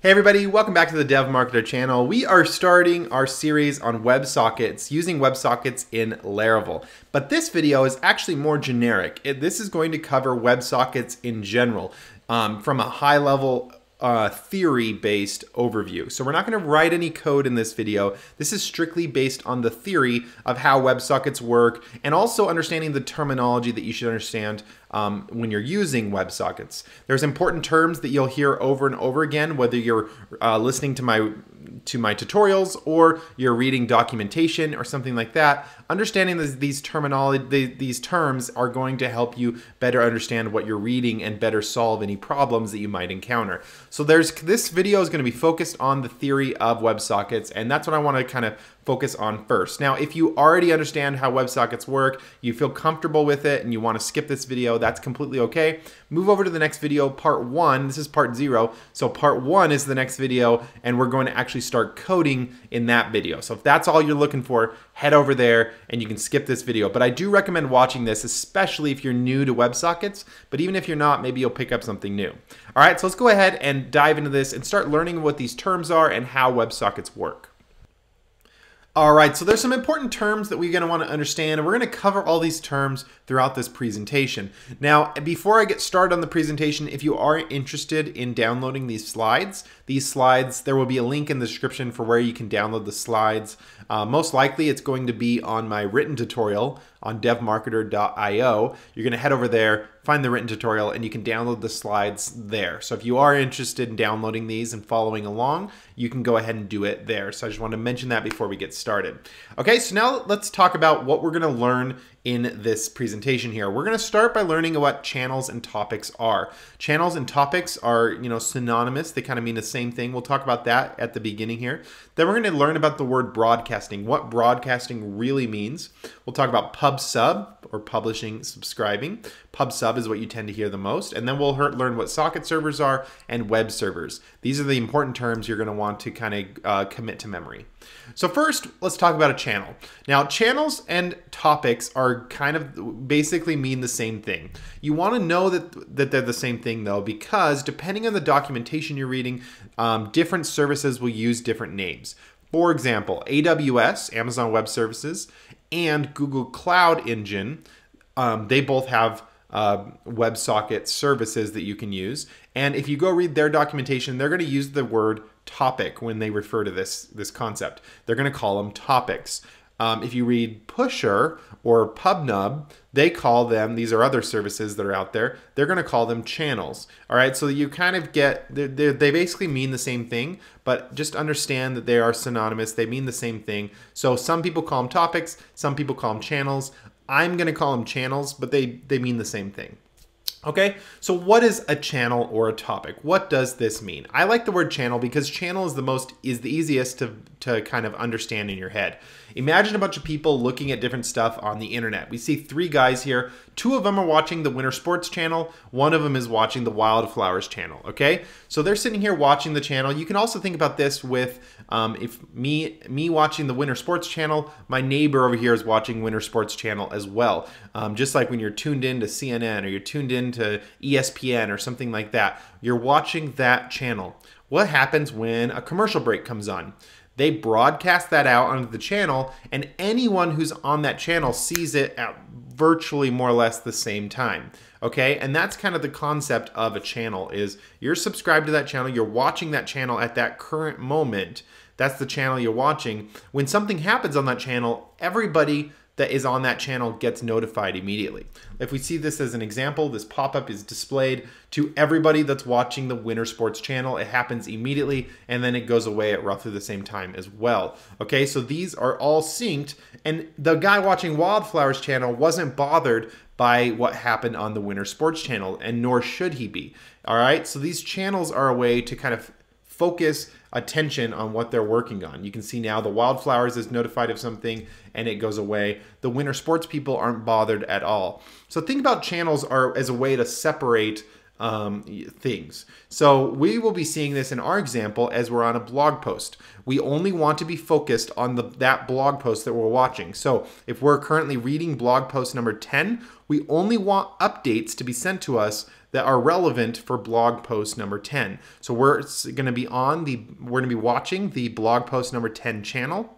Hey everybody, welcome back to the Dev Marketer channel. We are starting our series on WebSockets, using WebSockets in Laravel. But this video is actually more generic. It, this is going to cover WebSockets in general um, from a high level uh, theory-based overview. So we're not gonna write any code in this video. This is strictly based on the theory of how WebSockets work and also understanding the terminology that you should understand um, when you're using WebSockets. There's important terms that you'll hear over and over again, whether you're uh, listening to my to my tutorials or you're reading documentation or something like that. Understanding these, these terminology, these terms are going to help you better understand what you're reading and better solve any problems that you might encounter. So there's this video is going to be focused on the theory of WebSockets, and that's what I want to kind of focus on first. Now, if you already understand how WebSockets work, you feel comfortable with it, and you wanna skip this video, that's completely okay. Move over to the next video, part one. This is part zero. So part one is the next video, and we're going to actually start coding in that video. So if that's all you're looking for, head over there and you can skip this video. But I do recommend watching this, especially if you're new to WebSockets, but even if you're not, maybe you'll pick up something new. All right, so let's go ahead and dive into this and start learning what these terms are and how WebSockets work. All right, so there's some important terms that we're gonna to wanna to understand, and we're gonna cover all these terms throughout this presentation. Now, before I get started on the presentation, if you are interested in downloading these slides, these slides, there will be a link in the description for where you can download the slides. Uh, most likely it's going to be on my written tutorial on devmarketer.io. You're going to head over there, find the written tutorial, and you can download the slides there. So if you are interested in downloading these and following along, you can go ahead and do it there. So I just want to mention that before we get started. Okay, so now let's talk about what we're going to learn in this presentation here. We're gonna start by learning what channels and topics are. Channels and topics are, you know, synonymous. They kind of mean the same thing. We'll talk about that at the beginning here. Then we're gonna learn about the word broadcasting, what broadcasting really means. We'll talk about pub sub or publishing, subscribing. Pub sub is what you tend to hear the most. And then we'll learn what socket servers are and web servers. These are the important terms you're gonna want to kind of uh, commit to memory. So first, let's talk about a channel. Now, channels and topics are kind of basically mean the same thing. You want to know that, that they're the same thing though, because depending on the documentation you're reading, um, different services will use different names. For example, AWS, Amazon Web Services, and Google Cloud Engine, um, they both have uh, WebSocket services that you can use. And if you go read their documentation, they're going to use the word topic when they refer to this this concept. They're going to call them topics. Um, if you read Pusher or PubNub, they call them, these are other services that are out there, they're going to call them channels. All right, so you kind of get, they're, they're, they basically mean the same thing, but just understand that they are synonymous. They mean the same thing. So some people call them topics, some people call them channels. I'm going to call them channels, but they, they mean the same thing. Okay, so what is a channel or a topic? What does this mean? I like the word channel because channel is the most is the easiest to to kind of understand in your head. Imagine a bunch of people looking at different stuff on the internet. We see three guys here. Two of them are watching the Winter Sports channel. One of them is watching the Wildflowers channel, okay? So they're sitting here watching the channel. You can also think about this with um, if me, me watching the Winter Sports channel, my neighbor over here is watching Winter Sports channel as well. Um, just like when you're tuned in to CNN or you're tuned in to ESPN or something like that, you're watching that channel. What happens when a commercial break comes on? They broadcast that out onto the channel, and anyone who's on that channel sees it at virtually more or less the same time. Okay, and that's kind of the concept of a channel is you're subscribed to that channel, you're watching that channel at that current moment. That's the channel you're watching. When something happens on that channel, everybody that is on that channel gets notified immediately. If we see this as an example, this pop-up is displayed to everybody that's watching the Winter Sports channel. It happens immediately and then it goes away at roughly the same time as well. Okay, so these are all synced and the guy watching Wildflowers channel wasn't bothered by what happened on the Winter Sports channel and nor should he be. All right, so these channels are a way to kind of focus attention on what they're working on. You can see now the wildflowers is notified of something and it goes away. The winter sports people aren't bothered at all. So think about channels are as a way to separate um, things. So we will be seeing this in our example as we're on a blog post. We only want to be focused on the, that blog post that we're watching. So if we're currently reading blog post number 10, we only want updates to be sent to us that are relevant for blog post number 10. So we're going to be on the, we're going to be watching the blog post number 10 channel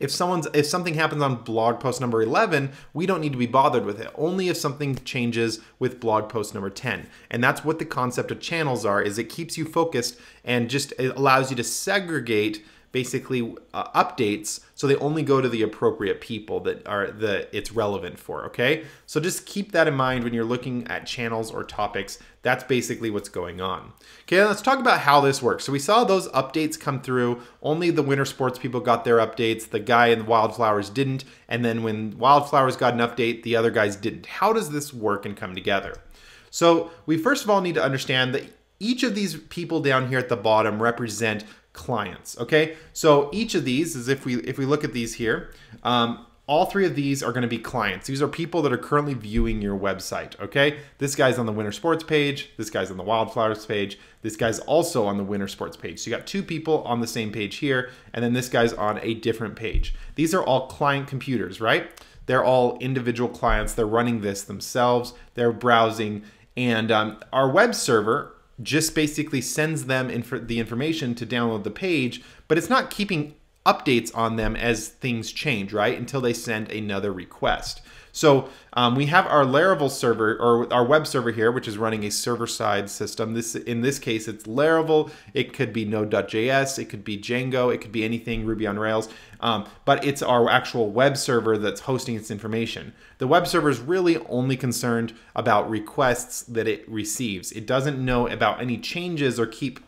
if someone's if something happens on blog post number 11, we don't need to be bothered with it. Only if something changes with blog post number 10. And that's what the concept of channels are is it keeps you focused and just allows you to segregate basically uh, updates so they only go to the appropriate people that are the it's relevant for okay so just keep that in mind when you're looking at channels or topics that's basically what's going on okay let's talk about how this works so we saw those updates come through only the winter sports people got their updates the guy in wildflowers didn't and then when wildflowers got an update the other guys didn't how does this work and come together so we first of all need to understand that each of these people down here at the bottom represent clients, okay? So each of these is if we, if we look at these here, um, all three of these are gonna be clients. These are people that are currently viewing your website, okay? This guy's on the winter sports page, this guy's on the wildflowers page, this guy's also on the winter sports page. So you got two people on the same page here, and then this guy's on a different page. These are all client computers, right? They're all individual clients, they're running this themselves, they're browsing, and um, our web server just basically sends them inf the information to download the page, but it's not keeping updates on them as things change, right? Until they send another request. So um, we have our Laravel server or our web server here, which is running a server-side system. This in this case, it's Laravel. It could be Node.js. It could be Django. It could be anything Ruby on Rails. Um, but it's our actual web server that's hosting its information. The web server is really only concerned about requests that it receives. It doesn't know about any changes or keep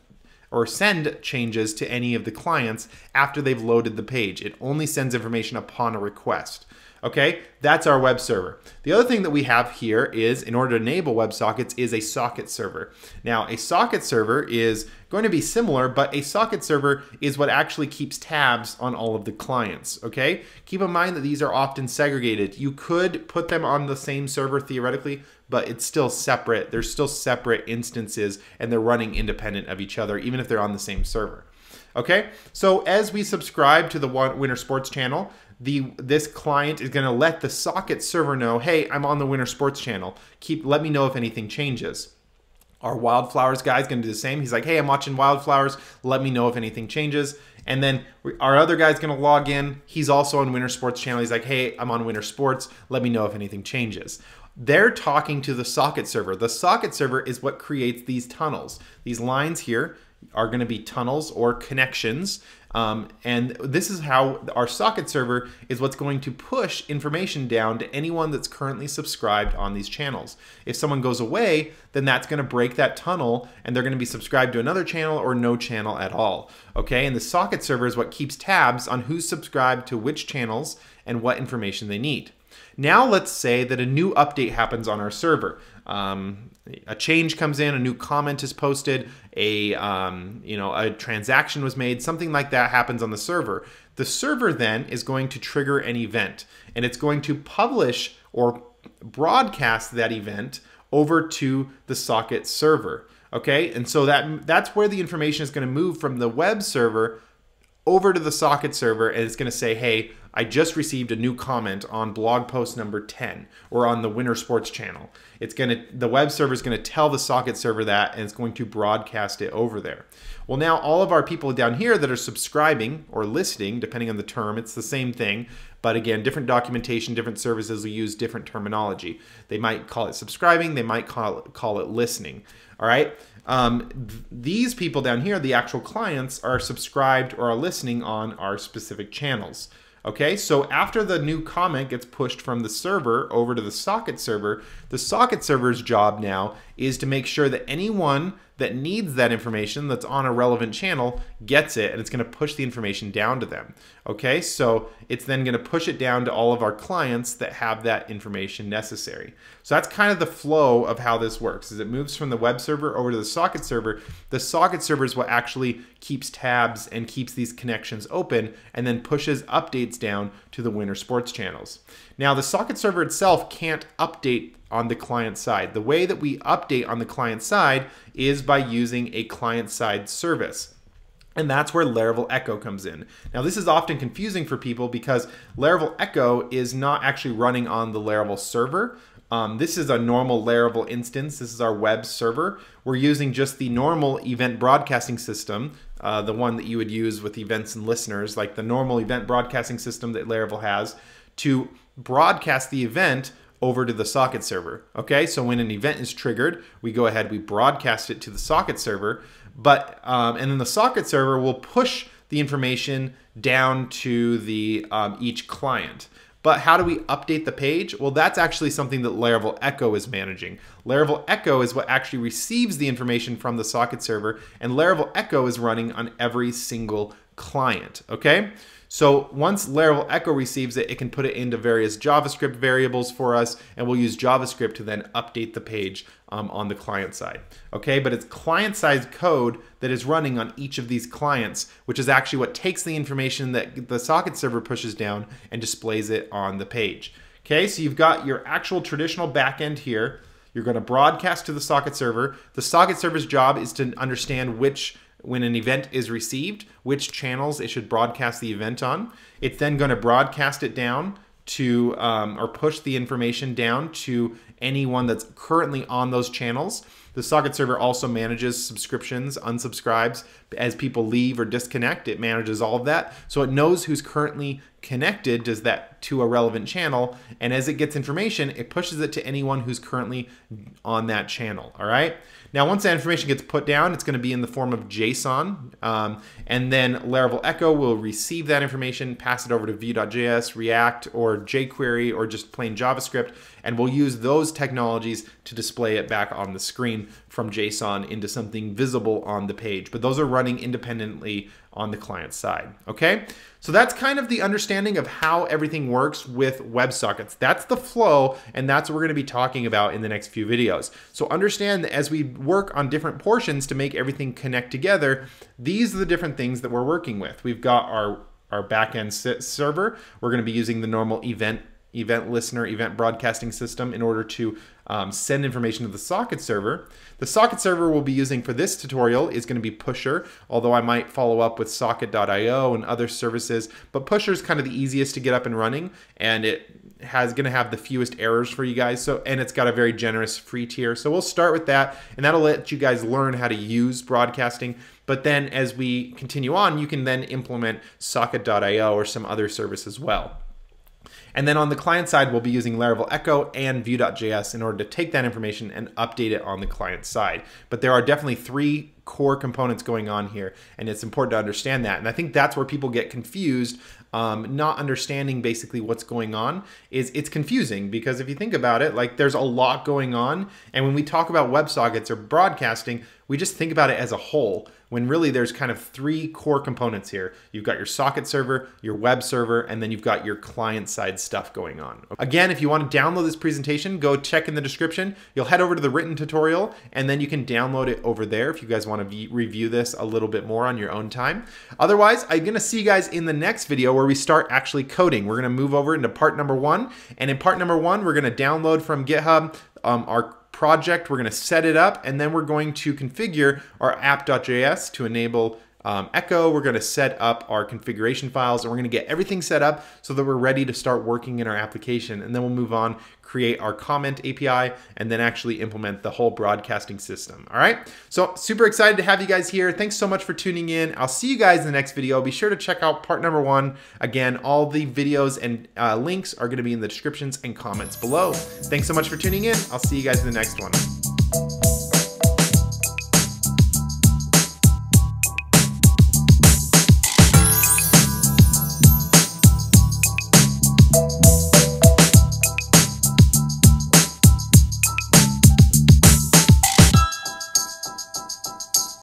or send changes to any of the clients after they've loaded the page. It only sends information upon a request. Okay, that's our web server. The other thing that we have here is, in order to enable WebSockets, is a socket server. Now, a socket server is going to be similar, but a socket server is what actually keeps tabs on all of the clients, okay? Keep in mind that these are often segregated. You could put them on the same server theoretically, but it's still separate. They're still separate instances, and they're running independent of each other, even if they're on the same server. Okay, so as we subscribe to the Winter Sports channel, the this client is going to let the socket server know, hey, I'm on the Winter Sports Channel. Keep let me know if anything changes. Our Wildflowers guy is going to do the same. He's like, hey, I'm watching Wildflowers. Let me know if anything changes. And then our other guy's going to log in. He's also on Winter Sports Channel. He's like, hey, I'm on Winter Sports. Let me know if anything changes they're talking to the socket server. The socket server is what creates these tunnels. These lines here are going to be tunnels or connections um, and this is how our socket server is what's going to push information down to anyone that's currently subscribed on these channels. If someone goes away, then that's going to break that tunnel and they're going to be subscribed to another channel or no channel at all. Okay, and the socket server is what keeps tabs on who's subscribed to which channels and what information they need. Now let's say that a new update happens on our server um, a change comes in, a new comment is posted, a um, you know a transaction was made, something like that happens on the server. The server then is going to trigger an event, and it's going to publish or broadcast that event over to the socket server. Okay, and so that that's where the information is going to move from the web server over to the socket server, and it's going to say, hey, I just received a new comment on blog post number 10 or on the Winter Sports channel. It's going to the web server is going to tell the socket server that and it's going to broadcast it over there. Well, now all of our people down here that are subscribing or listening, depending on the term, it's the same thing, but again, different documentation, different services will use different terminology. They might call it subscribing, they might call it, call it listening. All right? Um, th these people down here, the actual clients, are subscribed or are listening on our specific channels. Okay, so after the new comment gets pushed from the server over to the socket server, the socket server's job now is to make sure that anyone that needs that information that's on a relevant channel gets it and it's going to push the information down to them. Okay, so it's then going to push it down to all of our clients that have that information necessary. So that's kind of the flow of how this works is it moves from the web server over to the socket server. The socket server is what actually keeps tabs and keeps these connections open and then pushes updates down to the winter sports channels. Now the socket server itself can't update on the client side. The way that we update on the client side is by using a client side service. And that's where Laravel Echo comes in. Now, this is often confusing for people because Laravel Echo is not actually running on the Laravel server. Um, this is a normal Laravel instance. This is our web server. We're using just the normal event broadcasting system, uh, the one that you would use with events and listeners, like the normal event broadcasting system that Laravel has, to broadcast the event over to the socket server. Okay, so when an event is triggered, we go ahead, we broadcast it to the socket server, but um, and then the socket server will push the information down to the um, each client. But how do we update the page? Well, that's actually something that Laravel Echo is managing. Laravel Echo is what actually receives the information from the socket server, and Laravel Echo is running on every single client, okay? So once Laravel Echo receives it, it can put it into various JavaScript variables for us, and we'll use JavaScript to then update the page um, on the client side. Okay, but it's client-side code that is running on each of these clients, which is actually what takes the information that the socket server pushes down and displays it on the page. Okay, so you've got your actual traditional backend here. You're going to broadcast to the socket server. The socket server's job is to understand which when an event is received, which channels it should broadcast the event on. It's then going to broadcast it down to um, or push the information down to anyone that's currently on those channels. The socket server also manages subscriptions, unsubscribes as people leave or disconnect. It manages all of that. So it knows who's currently connected does that to a relevant channel. And as it gets information, it pushes it to anyone who's currently on that channel. All right. Now, once that information gets put down, it's going to be in the form of JSON. Um, and then Laravel Echo will receive that information, pass it over to Vue.js, React, or jQuery, or just plain JavaScript. And we'll use those technologies to display it back on the screen from JSON into something visible on the page, but those are running independently on the client side, okay? So that's kind of the understanding of how everything works with WebSockets. That's the flow, and that's what we're gonna be talking about in the next few videos. So understand that as we work on different portions to make everything connect together, these are the different things that we're working with. We've got our, our backend server. We're gonna be using the normal event event listener event broadcasting system in order to um, send information to the socket server. The socket server we'll be using for this tutorial is going to be Pusher, although I might follow up with socket.io and other services, but Pusher is kind of the easiest to get up and running and it has going to have the fewest errors for you guys. So and it's got a very generous free tier. So we'll start with that and that'll let you guys learn how to use broadcasting. But then as we continue on, you can then implement socket.io or some other service as well. And then on the client side, we'll be using Laravel Echo and Vue.js in order to take that information and update it on the client side. But there are definitely three core components going on here, and it's important to understand that. And I think that's where people get confused um, not understanding basically what's going on is it's confusing because if you think about it, like there's a lot going on. And when we talk about WebSockets or broadcasting, we just think about it as a whole when really there's kind of three core components here. You've got your socket server, your web server, and then you've got your client side stuff going on. Again, if you want to download this presentation, go check in the description. You'll head over to the written tutorial and then you can download it over there if you guys want to review this a little bit more on your own time. Otherwise, I'm going to see you guys in the next video where we start actually coding. We're gonna move over into part number one. And in part number one, we're gonna download from GitHub um, our project, we're gonna set it up, and then we're going to configure our app.js to enable um, Echo. We're going to set up our configuration files and we're going to get everything set up so that we're ready to start working in our application. And then we'll move on, create our comment API, and then actually implement the whole broadcasting system. All right. So super excited to have you guys here. Thanks so much for tuning in. I'll see you guys in the next video. Be sure to check out part number one. Again, all the videos and uh, links are going to be in the descriptions and comments below. Thanks so much for tuning in. I'll see you guys in the next one.